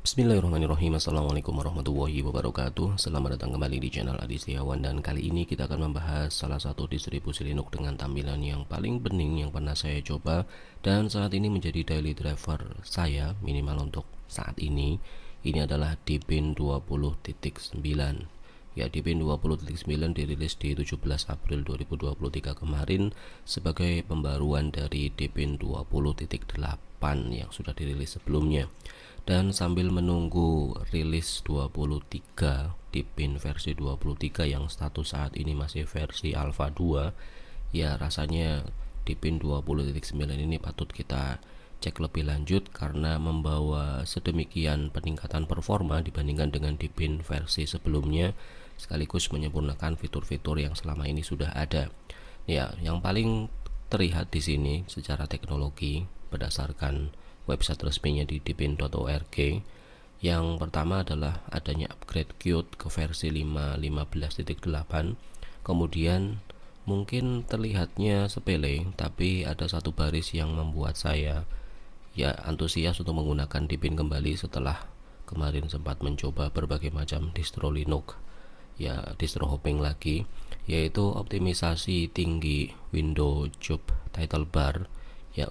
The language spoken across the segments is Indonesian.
Bismillahirrahmanirrahim Assalamualaikum warahmatullahi wabarakatuh Selamat datang kembali di channel Adi Setiawan Dan kali ini kita akan membahas salah satu distribusi Linux dengan tampilan yang paling bening yang pernah saya coba Dan saat ini menjadi daily driver saya minimal untuk saat ini Ini adalah Debian 20.9 Ya, Debian 20.9 dirilis di 17 April 2023 kemarin sebagai pembaruan dari Debian 20.8 yang sudah dirilis sebelumnya dan sambil menunggu rilis 23 di versi 23 yang status saat ini masih versi alpha 2 ya rasanya di 20.9 ini patut kita cek lebih lanjut karena membawa sedemikian peningkatan performa dibandingkan dengan di versi sebelumnya sekaligus menyempurnakan fitur-fitur yang selama ini sudah ada. Ya, yang paling terlihat di sini secara teknologi berdasarkan website resminya di dpin.org yang pertama adalah adanya upgrade Qt ke versi 5.15.8 kemudian mungkin terlihatnya sepele tapi ada satu baris yang membuat saya ya antusias untuk menggunakan dipin kembali setelah kemarin sempat mencoba berbagai macam distro Linux ya distro hopping lagi yaitu optimisasi tinggi window job title bar ya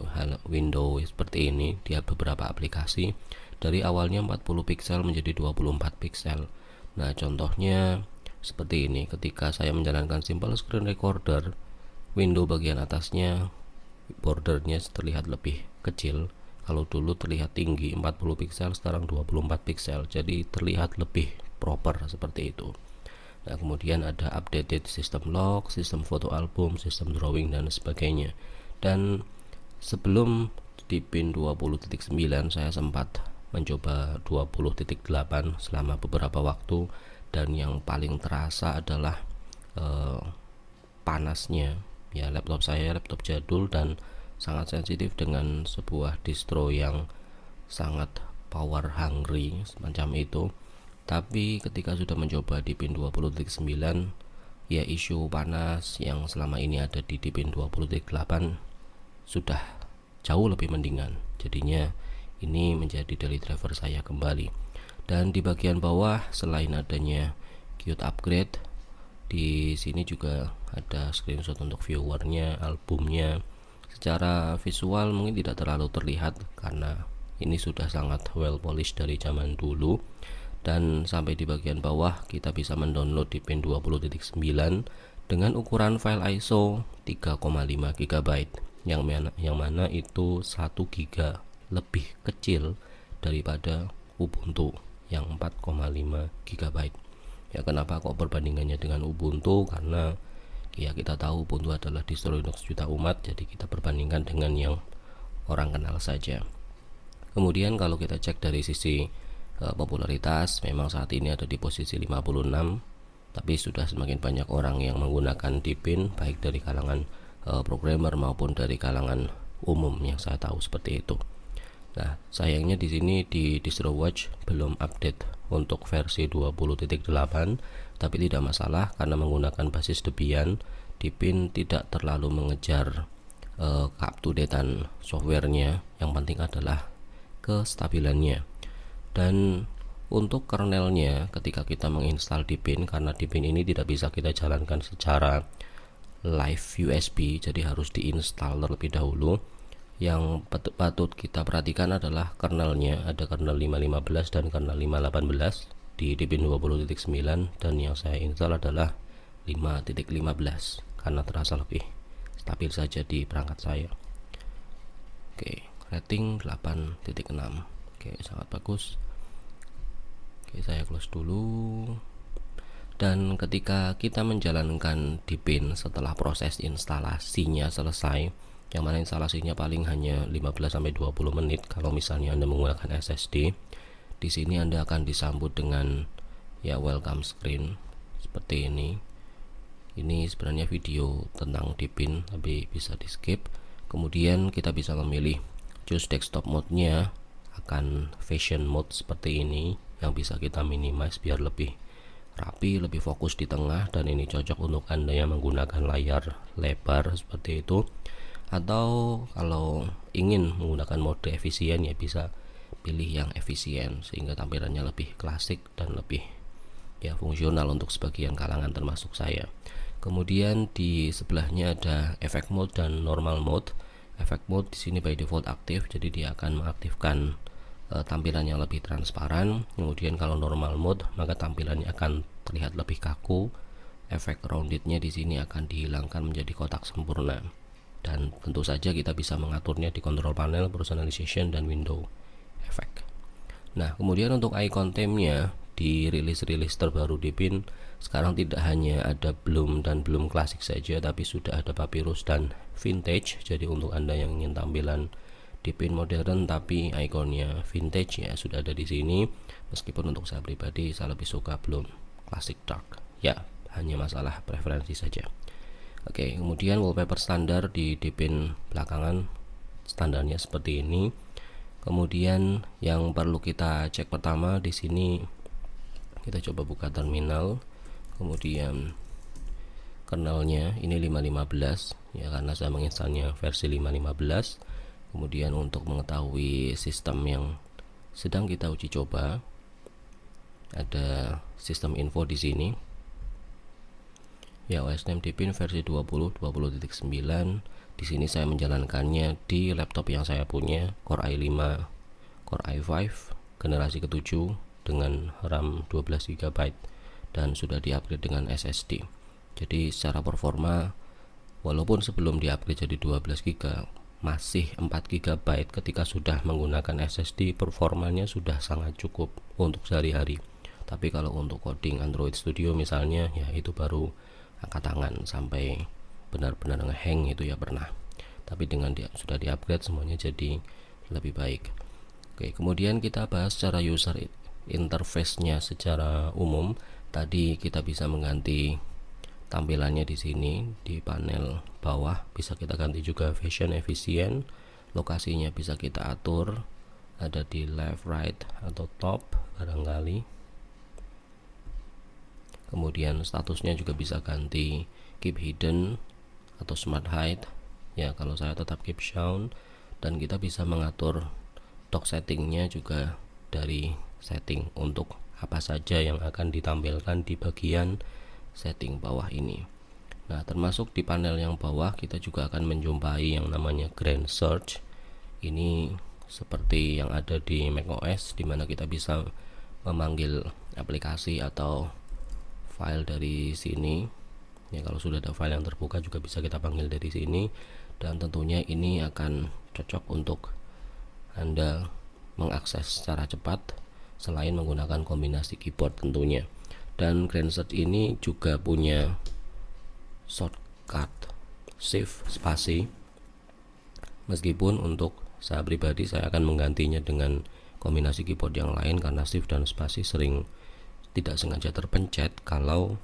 Windows seperti ini dia beberapa aplikasi dari awalnya 40 pixel menjadi 24 pixel nah contohnya seperti ini ketika saya menjalankan simple screen recorder window bagian atasnya bordernya terlihat lebih kecil kalau dulu terlihat tinggi 40 pixel sekarang 24 pixel jadi terlihat lebih proper seperti itu Nah, kemudian ada updated system log, system foto album, system drawing dan sebagainya. Dan sebelum di pin 20.9 saya sempat mencoba 20.8 selama beberapa waktu dan yang paling terasa adalah eh, panasnya ya laptop saya laptop jadul dan sangat sensitif dengan sebuah distro yang sangat power hungry semacam itu tapi ketika sudah mencoba di pin 20.9 ya isu panas yang selama ini ada di pin 20.8 sudah jauh lebih mendingan jadinya ini menjadi daily driver saya kembali dan di bagian bawah selain adanya cute upgrade di sini juga ada screenshot untuk viewernya albumnya secara visual mungkin tidak terlalu terlihat karena ini sudah sangat well polished dari zaman dulu dan sampai di bagian bawah kita bisa mendownload di pin 20.9 dengan ukuran file ISO 3,5 GB yang mana yang mana itu 1 giga lebih kecil daripada Ubuntu yang 4,5 GB. Ya kenapa kok perbandingannya dengan Ubuntu? Karena ya kita tahu Ubuntu adalah distro Linux juta umat, jadi kita perbandingkan dengan yang orang kenal saja. Kemudian kalau kita cek dari sisi uh, popularitas, memang saat ini ada di posisi 56, tapi sudah semakin banyak orang yang menggunakan Deepin baik dari kalangan Eh, programmer maupun dari kalangan umum yang saya tahu seperti itu. Nah, sayangnya di sini di DistroWatch belum update untuk versi 20.8, tapi tidak masalah karena menggunakan basis Debian, Dipin tidak terlalu mengejar uh, eh, up softwarenya, yang penting adalah kestabilannya. Dan untuk kernelnya ketika kita menginstal Dipin, karena Dipin ini tidak bisa kita jalankan secara live USB jadi harus diinstal terlebih dahulu yang patut, kita perhatikan adalah kernelnya ada kernel 515 dan kernel 518 di db 20.9 dan yang saya install adalah 5.15 karena terasa lebih stabil saja di perangkat saya oke rating 8.6 oke sangat bagus oke saya close dulu dan ketika kita menjalankan dipin setelah proses instalasinya selesai yang mana instalasinya paling hanya 15-20 menit kalau misalnya Anda menggunakan SSD di sini Anda akan disambut dengan ya welcome screen seperti ini ini sebenarnya video tentang dipin tapi bisa di skip kemudian kita bisa memilih choose desktop mode nya akan fashion mode seperti ini yang bisa kita minimize biar lebih rapi lebih fokus di tengah dan ini cocok untuk anda yang menggunakan layar lebar seperti itu atau kalau ingin menggunakan mode efisien ya bisa pilih yang efisien sehingga tampilannya lebih klasik dan lebih ya fungsional untuk sebagian kalangan termasuk saya kemudian di sebelahnya ada effect mode dan normal mode effect mode di sini by default aktif jadi dia akan mengaktifkan Eh, tampilan yang lebih transparan kemudian kalau normal mode maka tampilannya akan terlihat lebih kaku efek roundednya di sini akan dihilangkan menjadi kotak sempurna dan tentu saja kita bisa mengaturnya di control panel personalization dan window effect nah kemudian untuk icon theme-nya di rilis-rilis terbaru di Pin, sekarang tidak hanya ada Bloom dan Bloom Classic saja tapi sudah ada Papyrus dan Vintage jadi untuk anda yang ingin tampilan dipin modern tapi ikonnya vintage ya sudah ada di sini meskipun untuk saya pribadi saya lebih suka belum classic dark ya hanya masalah preferensi saja oke kemudian wallpaper standar di dipin belakangan standarnya seperti ini kemudian yang perlu kita cek pertama di sini kita coba buka terminal kemudian kernelnya ini 515 ya karena saya menginstalnya versi 515 kemudian untuk mengetahui sistem yang sedang kita uji coba ada sistem info di sini ya OS Deepin versi 20 20.9 di sini saya menjalankannya di laptop yang saya punya Core i5 Core i5 generasi ke-7 dengan RAM 12 GB dan sudah diupgrade dengan SSD jadi secara performa walaupun sebelum diupgrade jadi 12 GB masih 4 GB ketika sudah menggunakan SSD performanya sudah sangat cukup untuk sehari-hari tapi kalau untuk coding Android Studio misalnya ya itu baru angkat tangan sampai benar-benar ngehang itu ya pernah tapi dengan dia sudah diupgrade semuanya jadi lebih baik Oke kemudian kita bahas secara user interface-nya secara umum tadi kita bisa mengganti tampilannya di sini di panel bawah bisa kita ganti juga fashion efisien lokasinya bisa kita atur ada di left right atau top barangkali kemudian statusnya juga bisa ganti keep hidden atau smart hide ya kalau saya tetap keep shown dan kita bisa mengatur dock settingnya juga dari setting untuk apa saja yang akan ditampilkan di bagian setting bawah ini nah termasuk di panel yang bawah kita juga akan menjumpai yang namanya grand search ini seperti yang ada di macOS dimana kita bisa memanggil aplikasi atau file dari sini ya kalau sudah ada file yang terbuka juga bisa kita panggil dari sini dan tentunya ini akan cocok untuk Anda mengakses secara cepat selain menggunakan kombinasi keyboard tentunya dan Grandset ini juga punya shortcut shift spasi meskipun untuk saya pribadi saya akan menggantinya dengan kombinasi keyboard yang lain karena shift dan spasi sering tidak sengaja terpencet kalau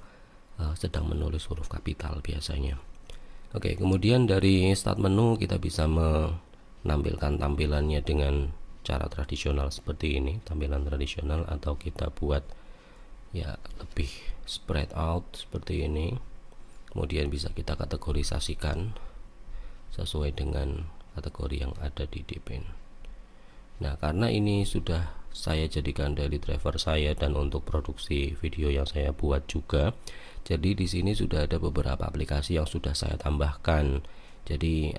uh, sedang menulis huruf kapital biasanya Oke, kemudian dari start menu kita bisa menampilkan tampilannya dengan cara tradisional seperti ini, tampilan tradisional atau kita buat ya lebih spread out seperti ini kemudian bisa kita kategorisasikan sesuai dengan kategori yang ada di DPN nah karena ini sudah saya jadikan daily driver saya dan untuk produksi video yang saya buat juga. Jadi di sini sudah ada beberapa aplikasi yang sudah saya tambahkan. Jadi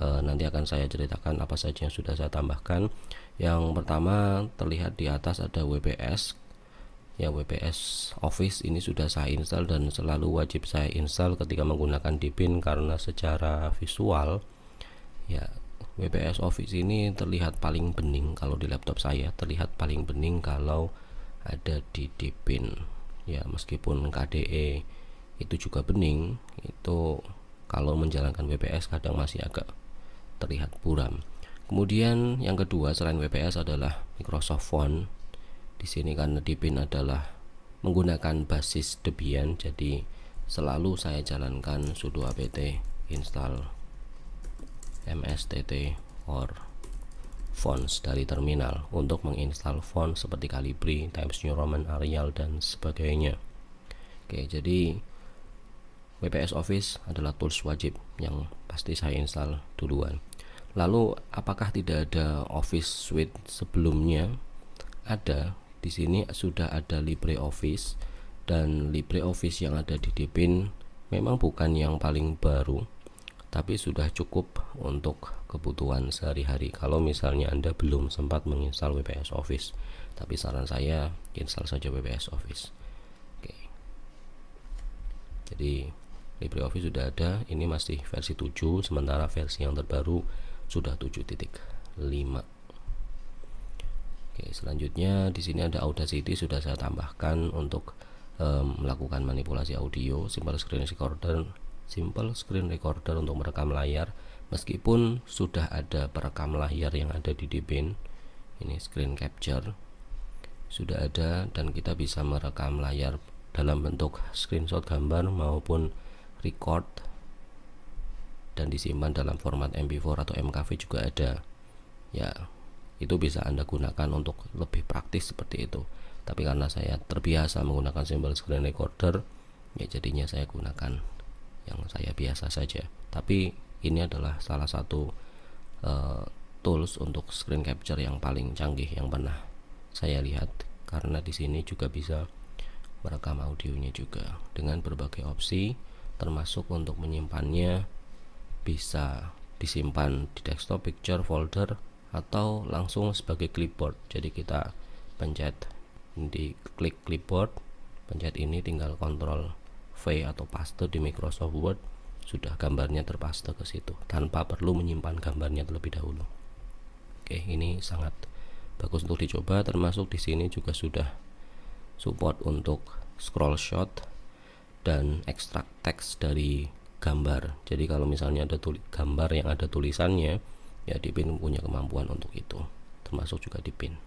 e, nanti akan saya ceritakan apa saja yang sudah saya tambahkan. Yang pertama terlihat di atas ada WPS ya WPS Office ini sudah saya install dan selalu wajib saya install ketika menggunakan Debian karena secara visual ya WPS Office ini terlihat paling bening kalau di laptop saya terlihat paling bening kalau ada di Debian ya meskipun KDE itu juga bening itu kalau menjalankan WPS kadang masih agak terlihat buram kemudian yang kedua selain WPS adalah Microsoft Phone di sini karena Debian adalah menggunakan basis Debian jadi selalu saya jalankan sudo apt install mstt or fonts dari terminal untuk menginstal font seperti Calibri, Times New Roman, Arial dan sebagainya. Oke, jadi WPS Office adalah tools wajib yang pasti saya install duluan. Lalu apakah tidak ada Office Suite sebelumnya? Ada, di sini sudah ada LibreOffice dan LibreOffice yang ada di Depin memang bukan yang paling baru tapi sudah cukup untuk kebutuhan sehari-hari kalau misalnya Anda belum sempat menginstal WPS Office tapi saran saya install saja WPS Office Oke. jadi LibreOffice sudah ada ini masih versi 7 sementara versi yang terbaru sudah 7.5 Oke, selanjutnya di sini ada Audacity sudah saya tambahkan untuk um, melakukan manipulasi audio, simple screen recorder, simple screen recorder untuk merekam layar. Meskipun sudah ada perekam layar yang ada di Debian, ini screen capture sudah ada dan kita bisa merekam layar dalam bentuk screenshot gambar maupun record dan disimpan dalam format MP4 atau MKV juga ada. Ya, itu bisa Anda gunakan untuk lebih praktis seperti itu. Tapi karena saya terbiasa menggunakan simbol screen recorder, ya jadinya saya gunakan yang saya biasa saja. Tapi ini adalah salah satu uh, tools untuk screen capture yang paling canggih yang pernah saya lihat karena di sini juga bisa merekam audionya juga dengan berbagai opsi termasuk untuk menyimpannya bisa disimpan di desktop picture folder atau langsung sebagai clipboard jadi kita pencet di klik clipboard pencet ini tinggal kontrol V atau paste di Microsoft Word sudah gambarnya terpaste ke situ tanpa perlu menyimpan gambarnya terlebih dahulu oke ini sangat bagus untuk dicoba termasuk di sini juga sudah support untuk scroll shot dan ekstrak teks dari gambar jadi kalau misalnya ada gambar yang ada tulisannya ya Dipin punya kemampuan untuk itu termasuk juga Dipin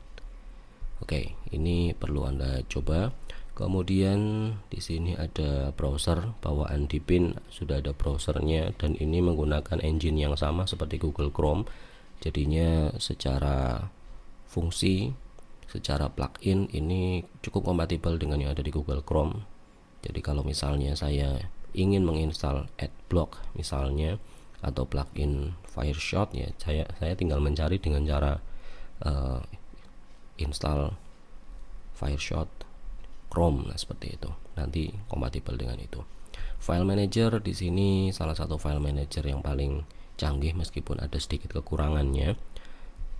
Oke ini perlu anda coba kemudian di sini ada browser bawaan Dipin sudah ada browsernya dan ini menggunakan engine yang sama seperti Google Chrome jadinya secara fungsi secara plugin ini cukup kompatibel dengan yang ada di Google Chrome jadi kalau misalnya saya ingin menginstal adblock misalnya atau plugin Fireshot ya saya saya tinggal mencari dengan cara uh, install Fireshot Chrome nah seperti itu nanti kompatibel dengan itu file manager di sini salah satu file manager yang paling canggih meskipun ada sedikit kekurangannya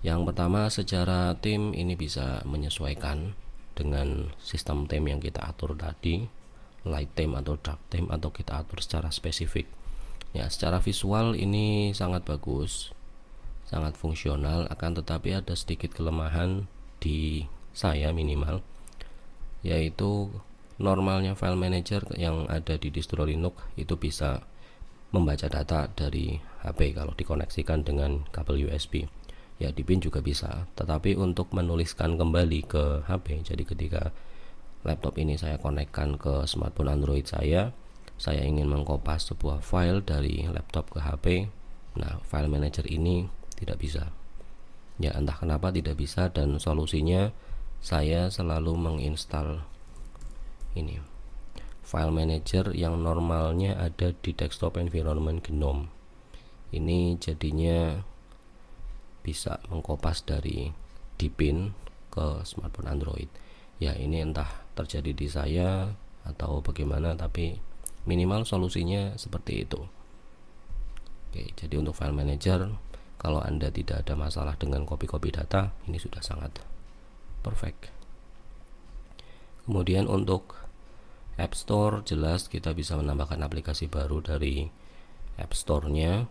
yang pertama secara tim ini bisa menyesuaikan dengan sistem tim yang kita atur tadi light tim atau dark tim atau kita atur secara spesifik ya secara visual ini sangat bagus sangat fungsional akan tetapi ada sedikit kelemahan di saya minimal yaitu normalnya file manager yang ada di distro Linux itu bisa membaca data dari HP kalau dikoneksikan dengan kabel USB ya di pin juga bisa tetapi untuk menuliskan kembali ke HP jadi ketika laptop ini saya konekkan ke smartphone Android saya saya ingin mengkopas sebuah file dari laptop ke HP nah file manager ini tidak bisa ya entah kenapa tidak bisa dan solusinya saya selalu menginstal ini file manager yang normalnya ada di desktop environment GNOME ini jadinya bisa mengkopas dari dipin ke smartphone Android ya ini entah terjadi di saya atau bagaimana tapi minimal solusinya seperti itu Oke, jadi untuk file manager kalau anda tidak ada masalah dengan copy-copy data ini sudah sangat perfect kemudian untuk App Store jelas kita bisa menambahkan aplikasi baru dari App Store-nya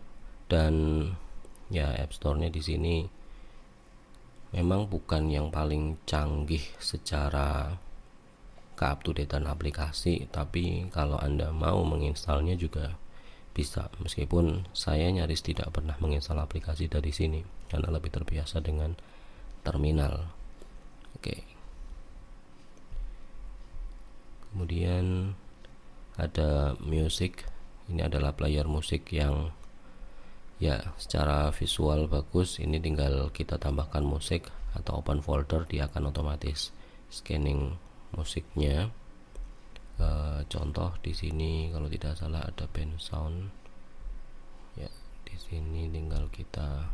dan ya App Store-nya di sini memang bukan yang paling canggih secara ke keupdatean aplikasi tapi kalau anda mau menginstalnya juga bisa meskipun saya nyaris tidak pernah menginstal aplikasi dari sini karena lebih terbiasa dengan terminal oke kemudian ada music ini adalah player musik yang ya secara visual bagus ini tinggal kita tambahkan musik atau open folder dia akan otomatis scanning musiknya e, contoh di sini kalau tidak salah ada band sound ya di sini tinggal kita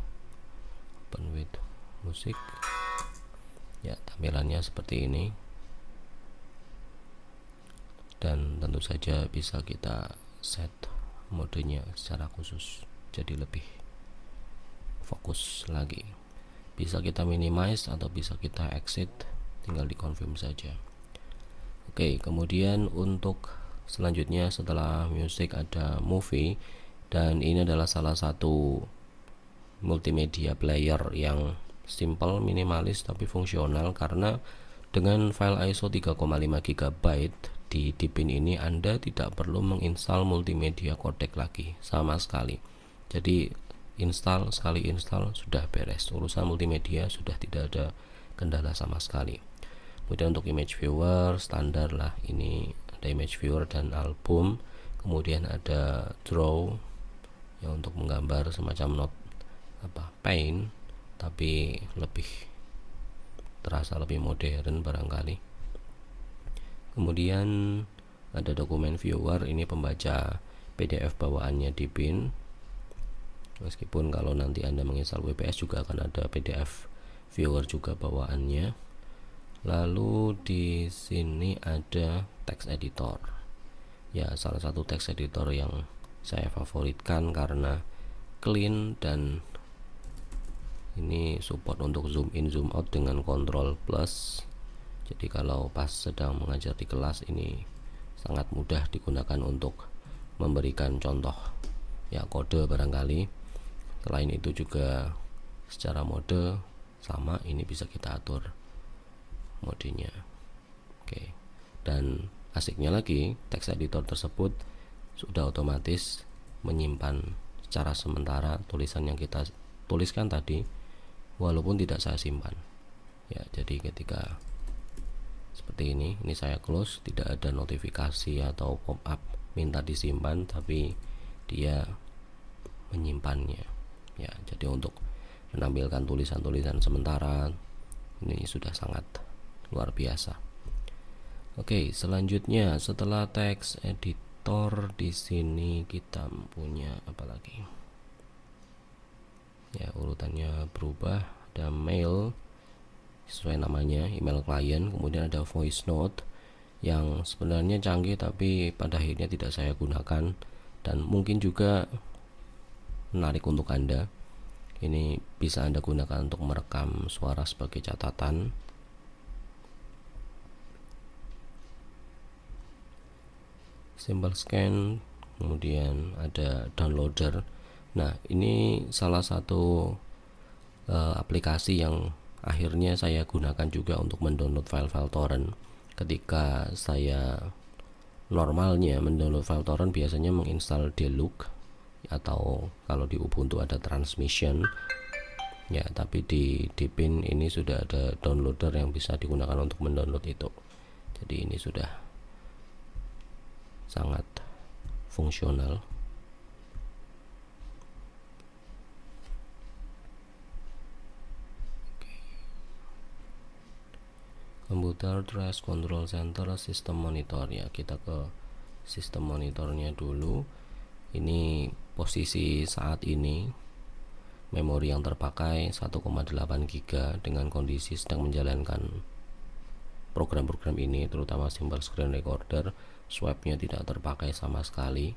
open with musik ya tampilannya seperti ini dan tentu saja bisa kita set modenya secara khusus jadi lebih fokus lagi bisa kita minimize atau bisa kita exit tinggal di confirm saja Oke, kemudian untuk selanjutnya setelah music ada movie dan ini adalah salah satu multimedia player yang simple, minimalis tapi fungsional karena dengan file ISO 3,5 GB di Deepin ini Anda tidak perlu menginstal multimedia codec lagi sama sekali. Jadi install sekali install sudah beres. Urusan multimedia sudah tidak ada kendala sama sekali kemudian untuk image viewer standar lah ini ada image viewer dan album kemudian ada draw ya untuk menggambar semacam not apa paint tapi lebih terasa lebih modern barangkali kemudian ada dokumen viewer ini pembaca PDF bawaannya di bin meskipun kalau nanti anda menginstal WPS juga akan ada PDF viewer juga bawaannya lalu di sini ada text editor ya salah satu text editor yang saya favoritkan karena clean dan ini support untuk zoom in zoom out dengan kontrol plus jadi kalau pas sedang mengajar di kelas ini sangat mudah digunakan untuk memberikan contoh ya kode barangkali selain itu juga secara mode sama ini bisa kita atur modenya oke dan asiknya lagi text editor tersebut sudah otomatis menyimpan secara sementara tulisan yang kita tuliskan tadi walaupun tidak saya simpan ya jadi ketika seperti ini ini saya close tidak ada notifikasi atau pop up minta disimpan tapi dia menyimpannya ya jadi untuk menampilkan tulisan-tulisan sementara ini sudah sangat luar biasa Oke selanjutnya setelah teks editor di sini kita punya apa lagi ya urutannya berubah ada mail sesuai namanya email klien kemudian ada voice note yang sebenarnya canggih tapi pada akhirnya tidak saya gunakan dan mungkin juga menarik untuk Anda. Ini bisa Anda gunakan untuk merekam suara sebagai catatan Simbol scan kemudian ada downloader nah ini salah satu uh, aplikasi yang akhirnya saya gunakan juga untuk mendownload file-file torrent ketika saya normalnya mendownload file torrent biasanya menginstal deluk atau kalau di Ubuntu ada transmission ya tapi di dipin ini sudah ada downloader yang bisa digunakan untuk mendownload itu jadi ini sudah sangat fungsional komputer trash control center sistem monitor ya kita ke sistem monitornya dulu ini posisi saat ini memori yang terpakai 1,8 GB dengan kondisi sedang menjalankan program-program ini terutama simple screen recorder swabnya tidak terpakai sama sekali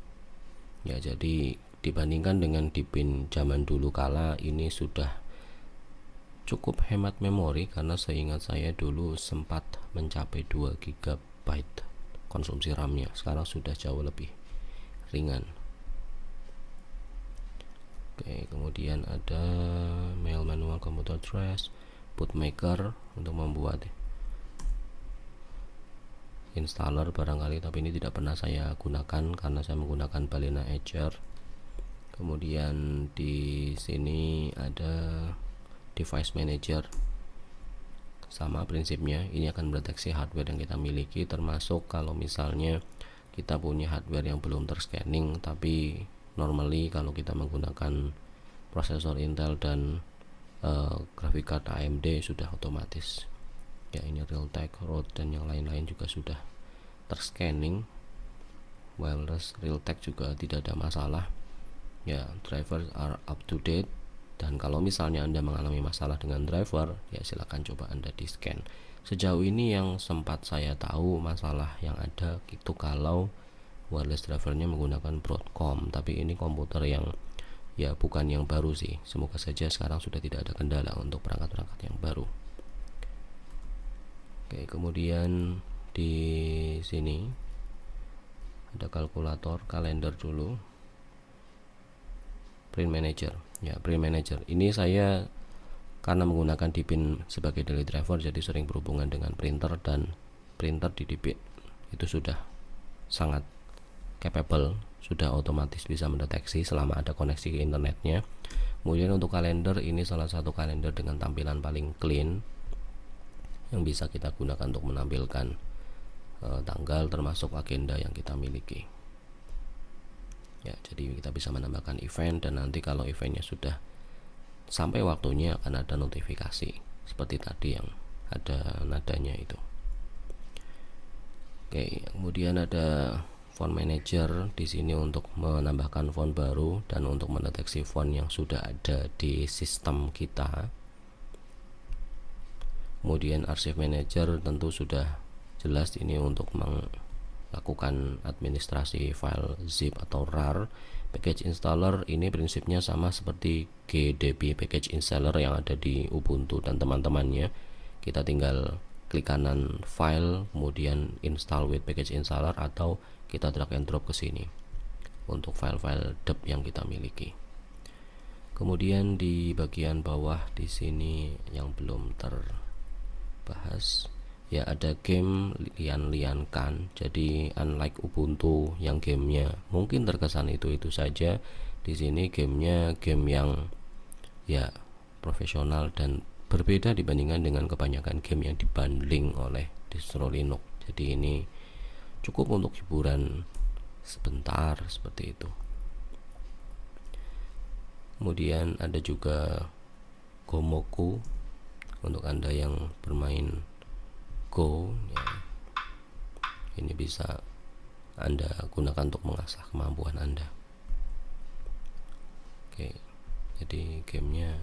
ya jadi dibandingkan dengan dipin zaman dulu kala ini sudah cukup hemat memori karena seingat saya dulu sempat mencapai 2 GB konsumsi RAM-nya sekarang sudah jauh lebih ringan Oke, kemudian ada mail manual komputer trash, bootmaker untuk membuat installer barangkali tapi ini tidak pernah saya gunakan karena saya menggunakan Balena Edger kemudian di sini ada device manager sama prinsipnya ini akan mendeteksi hardware yang kita miliki termasuk kalau misalnya kita punya hardware yang belum terscanning tapi normally kalau kita menggunakan prosesor Intel dan uh, eh, grafik card AMD sudah otomatis ya ini real Realtek, Road, dan yang lain-lain juga sudah terscanning wireless realtek juga tidak ada masalah ya driver are up to date dan kalau misalnya Anda mengalami masalah dengan driver, ya silahkan coba Anda di scan. Sejauh ini yang sempat saya tahu masalah yang ada itu kalau wireless drivernya menggunakan Broadcom, tapi ini komputer yang ya bukan yang baru sih. Semoga saja sekarang sudah tidak ada kendala untuk perangkat-perangkat yang baru. Oke, kemudian di sini ada kalkulator kalender dulu print manager ya print manager ini saya karena menggunakan dipin sebagai daily driver jadi sering berhubungan dengan printer dan printer di dipin itu sudah sangat capable sudah otomatis bisa mendeteksi selama ada koneksi ke internetnya kemudian untuk kalender ini salah satu kalender dengan tampilan paling clean yang bisa kita gunakan untuk menampilkan Eh, tanggal termasuk agenda yang kita miliki ya jadi kita bisa menambahkan event dan nanti kalau eventnya sudah sampai waktunya akan ada notifikasi seperti tadi yang ada nadanya itu oke kemudian ada font manager di sini untuk menambahkan font baru dan untuk mendeteksi font yang sudah ada di sistem kita kemudian arsip manager tentu sudah jelas ini untuk melakukan administrasi file zip atau rar package installer ini prinsipnya sama seperti GDB package installer yang ada di Ubuntu dan teman-temannya kita tinggal klik kanan file kemudian install with package installer atau kita drag and drop ke sini untuk file-file deb yang kita miliki kemudian di bagian bawah di sini yang belum terbahas ya ada game lian-liankan jadi unlike Ubuntu yang gamenya mungkin terkesan itu-itu saja di sini gamenya game yang ya profesional dan berbeda dibandingkan dengan kebanyakan game yang dibanding oleh distro Linux jadi ini cukup untuk hiburan sebentar seperti itu kemudian ada juga Gomoku untuk anda yang bermain go ya. ini bisa anda gunakan untuk mengasah kemampuan anda oke jadi gamenya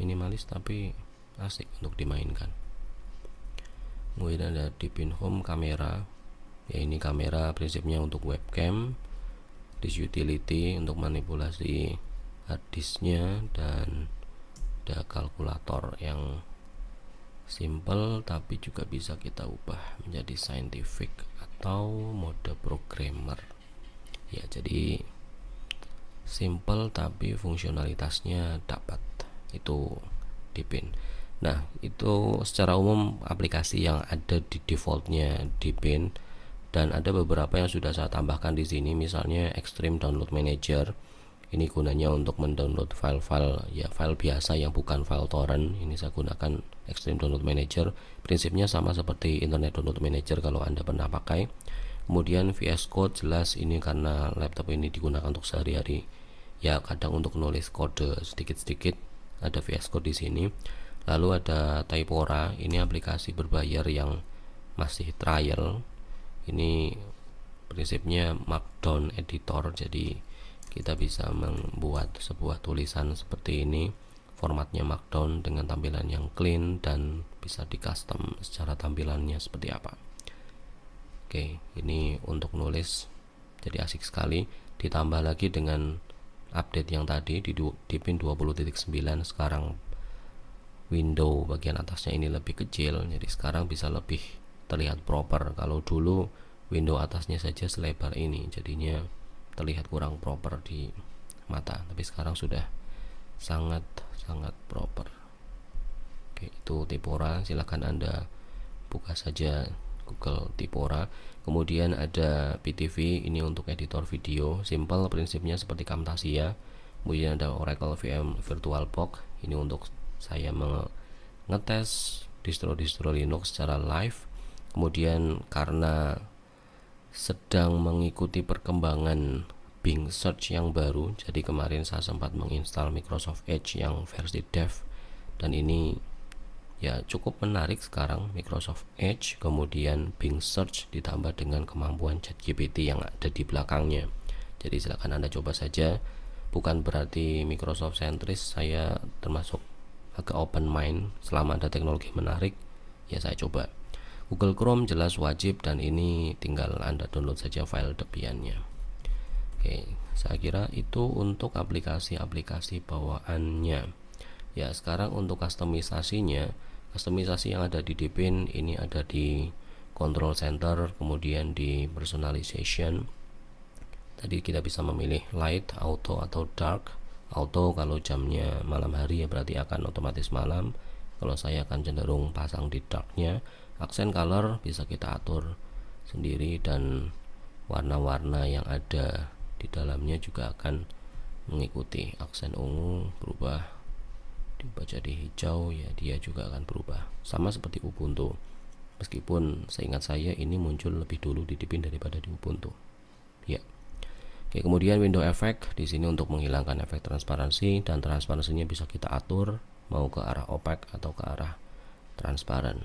minimalis tapi asik untuk dimainkan kemudian ada di pin home kamera ya ini kamera prinsipnya untuk webcam disk utility untuk manipulasi hard disknya dan ada kalkulator yang simple tapi juga bisa kita ubah menjadi scientific atau mode programmer ya jadi simple tapi fungsionalitasnya dapat itu dipin nah itu secara umum aplikasi yang ada di defaultnya dipin dan ada beberapa yang sudah saya tambahkan di sini misalnya Extreme Download Manager ini gunanya untuk mendownload file-file ya file biasa yang bukan file torrent ini saya gunakan Extreme Download Manager prinsipnya sama seperti Internet Download Manager kalau anda pernah pakai kemudian VS Code jelas ini karena laptop ini digunakan untuk sehari-hari ya kadang untuk nulis kode sedikit-sedikit ada VS Code di sini lalu ada Typora ini aplikasi berbayar yang masih trial ini prinsipnya Markdown Editor jadi kita bisa membuat sebuah tulisan seperti ini formatnya markdown dengan tampilan yang clean dan bisa di custom secara tampilannya seperti apa oke ini untuk nulis jadi asik sekali ditambah lagi dengan update yang tadi di, di pin 20.9 sekarang window bagian atasnya ini lebih kecil jadi sekarang bisa lebih terlihat proper kalau dulu window atasnya saja selebar ini jadinya terlihat kurang proper di mata tapi sekarang sudah sangat sangat proper Oke, itu Tipora silahkan anda buka saja Google Tipora kemudian ada PTV ini untuk editor video simple prinsipnya seperti Camtasia kemudian ada Oracle VM virtual box ini untuk saya mengetes distro-distro Linux secara live kemudian karena sedang mengikuti perkembangan Bing Search yang baru. Jadi kemarin saya sempat menginstal Microsoft Edge yang versi dev dan ini ya cukup menarik sekarang Microsoft Edge kemudian Bing Search ditambah dengan kemampuan ChatGPT yang ada di belakangnya. Jadi silakan Anda coba saja. Bukan berarti Microsoft sentris, saya termasuk agak open mind selama ada teknologi menarik ya saya coba. Google Chrome jelas wajib dan ini tinggal Anda download saja file Debiannya Oke saya kira itu untuk aplikasi-aplikasi bawaannya ya sekarang untuk kustomisasinya, kustomisasi yang ada di Debian ini ada di control center kemudian di personalization tadi kita bisa memilih light auto atau dark auto kalau jamnya malam hari ya berarti akan otomatis malam kalau saya akan cenderung pasang di darknya aksen color bisa kita atur sendiri dan warna-warna yang ada di dalamnya juga akan mengikuti aksen ungu berubah diubah jadi hijau ya dia juga akan berubah sama seperti Ubuntu meskipun seingat saya ini muncul lebih dulu di Debian daripada di Ubuntu ya Oke, kemudian window effect di sini untuk menghilangkan efek transparansi dan transparansinya bisa kita atur mau ke arah opaque atau ke arah transparan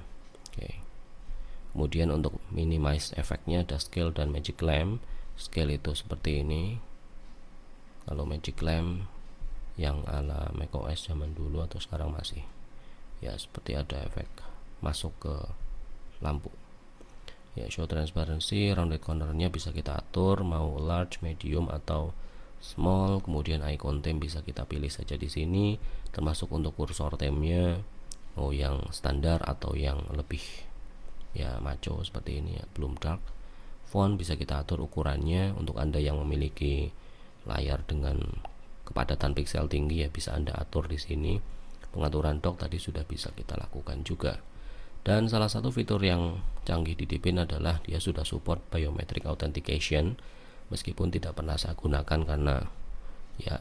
oke kemudian untuk minimize efeknya ada scale dan magic lamp scale itu seperti ini kalau magic lamp yang ala macOS zaman dulu atau sekarang masih ya seperti ada efek masuk ke lampu ya show transparency rounded cornernya bisa kita atur mau large medium atau small kemudian icon theme bisa kita pilih saja di sini termasuk untuk kursor temnya mau yang standar atau yang lebih ya maco seperti ini ya belum dark font bisa kita atur ukurannya untuk anda yang memiliki layar dengan kepadatan pixel tinggi ya bisa anda atur di sini pengaturan dock tadi sudah bisa kita lakukan juga dan salah satu fitur yang canggih di Depin adalah dia sudah support biometric authentication meskipun tidak pernah saya gunakan karena ya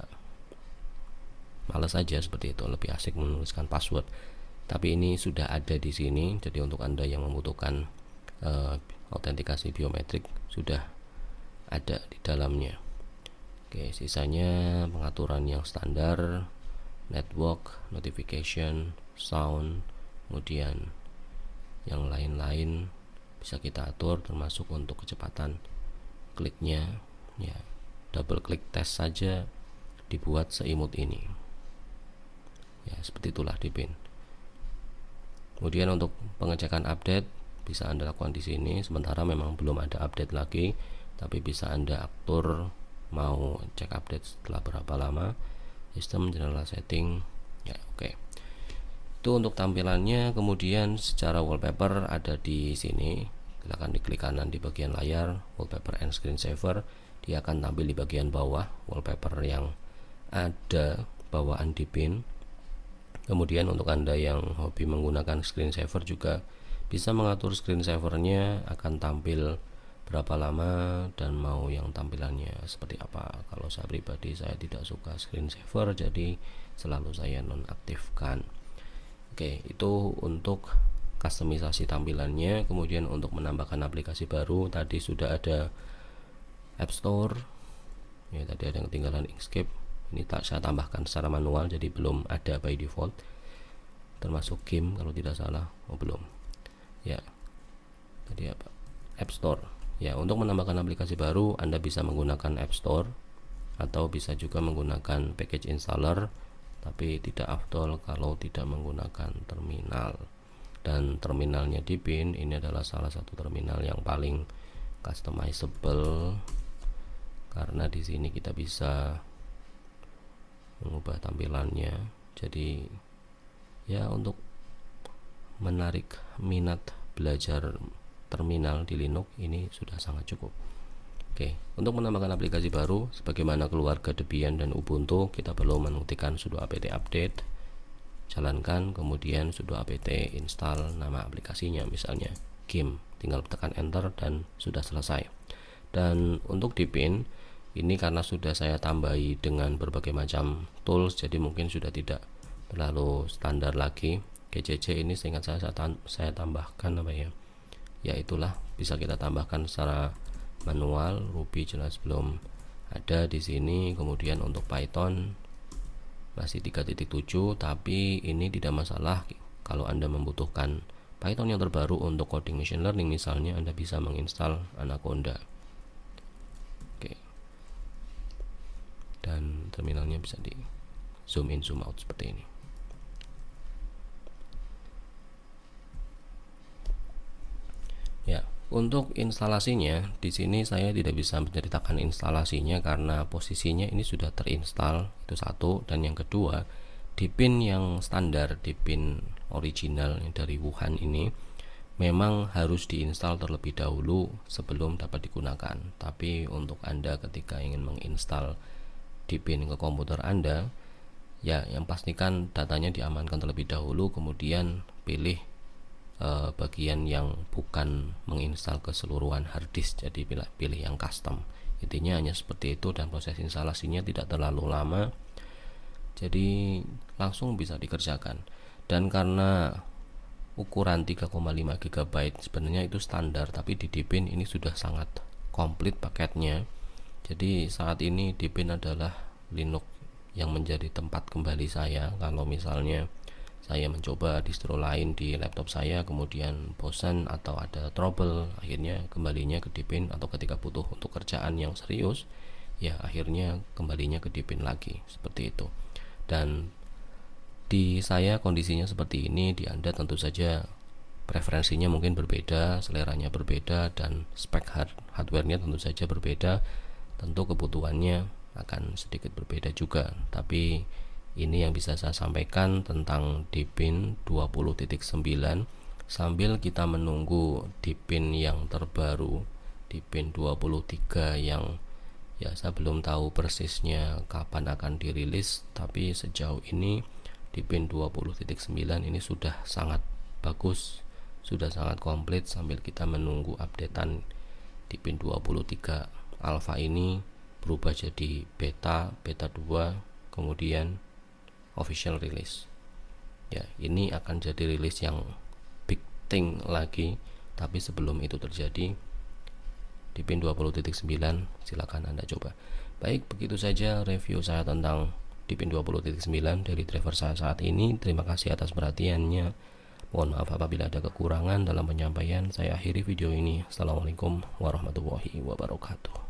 males aja seperti itu lebih asik menuliskan password tapi ini sudah ada di sini jadi untuk anda yang membutuhkan uh, autentikasi biometrik sudah ada di dalamnya oke sisanya pengaturan yang standar network notification sound kemudian yang lain-lain bisa kita atur termasuk untuk kecepatan kliknya ya double klik test saja dibuat seimut ini ya seperti itulah di pin kemudian untuk pengecekan update bisa anda lakukan di sini sementara memang belum ada update lagi tapi bisa anda atur mau cek update setelah berapa lama sistem general setting ya oke okay. itu untuk tampilannya kemudian secara wallpaper ada di sini Silakan diklik kanan di bagian layar wallpaper and screen saver. dia akan tampil di bagian bawah wallpaper yang ada bawaan di pin Kemudian untuk Anda yang hobi menggunakan screensaver juga bisa mengatur screensavernya akan tampil berapa lama dan mau yang tampilannya seperti apa. Kalau saya pribadi saya tidak suka screensaver jadi selalu saya nonaktifkan. Oke, itu untuk kustomisasi tampilannya. Kemudian untuk menambahkan aplikasi baru tadi sudah ada App Store. Ya, tadi ada yang ketinggalan Inkscape ini tak saya tambahkan secara manual jadi belum ada by default termasuk game kalau tidak salah oh belum ya tadi apa App Store ya untuk menambahkan aplikasi baru Anda bisa menggunakan App Store atau bisa juga menggunakan package installer tapi tidak afdol kalau tidak menggunakan terminal dan terminalnya di pin ini adalah salah satu terminal yang paling customizable karena di sini kita bisa mengubah tampilannya jadi ya untuk menarik minat belajar terminal di Linux ini sudah sangat cukup Oke, untuk menambahkan aplikasi baru, sebagaimana keluarga Debian dan Ubuntu, kita perlu mengetikkan sudo apt update, jalankan, kemudian sudo apt install nama aplikasinya, misalnya game. Tinggal tekan enter dan sudah selesai. Dan untuk dipin ini karena sudah saya tambahi dengan berbagai macam tools jadi mungkin sudah tidak terlalu standar lagi GCC ini seingat saya saya, saya tambahkan apa ya ya itulah bisa kita tambahkan secara manual Ruby jelas belum ada di sini kemudian untuk Python masih 3.7 tapi ini tidak masalah kalau anda membutuhkan Python yang terbaru untuk coding machine learning misalnya anda bisa menginstal Anaconda dan terminalnya bisa di zoom in zoom out seperti ini ya untuk instalasinya di sini saya tidak bisa menceritakan instalasinya karena posisinya ini sudah terinstall itu satu dan yang kedua di pin yang standar di pin original dari Wuhan ini memang harus diinstal terlebih dahulu sebelum dapat digunakan tapi untuk anda ketika ingin menginstal di pin ke komputer Anda, ya yang pastikan datanya diamankan terlebih dahulu, kemudian pilih eh, bagian yang bukan menginstal keseluruhan harddisk, jadi pilih, pilih yang custom. Intinya hanya seperti itu dan proses instalasinya tidak terlalu lama. Jadi langsung bisa dikerjakan. Dan karena ukuran 3,5 GB sebenarnya itu standar tapi di Depin ini sudah sangat komplit paketnya jadi saat ini dipin adalah Linux yang menjadi tempat kembali saya kalau misalnya saya mencoba distro lain di laptop saya kemudian bosan atau ada trouble akhirnya kembalinya ke dipin atau ketika butuh untuk kerjaan yang serius ya akhirnya kembalinya ke dipin lagi seperti itu dan di saya kondisinya seperti ini di Anda tentu saja preferensinya mungkin berbeda seleranya berbeda dan spek hard hardwarenya tentu saja berbeda tentu kebutuhannya akan sedikit berbeda juga tapi ini yang bisa saya sampaikan tentang dipin 20.9 sambil kita menunggu dipin yang terbaru dipin 23 yang ya saya belum tahu persisnya kapan akan dirilis tapi sejauh ini dipin 20.9 ini sudah sangat bagus sudah sangat komplit sambil kita menunggu updatean dipin 23 alfa ini berubah jadi beta, beta 2, kemudian official release. Ya, ini akan jadi rilis yang big thing lagi, tapi sebelum itu terjadi di pin 20.9 silakan Anda coba. Baik, begitu saja review saya tentang di pin 20.9 dari driver saya saat ini. Terima kasih atas perhatiannya. Mohon maaf apabila ada kekurangan dalam penyampaian. Saya akhiri video ini. Assalamualaikum warahmatullahi wabarakatuh.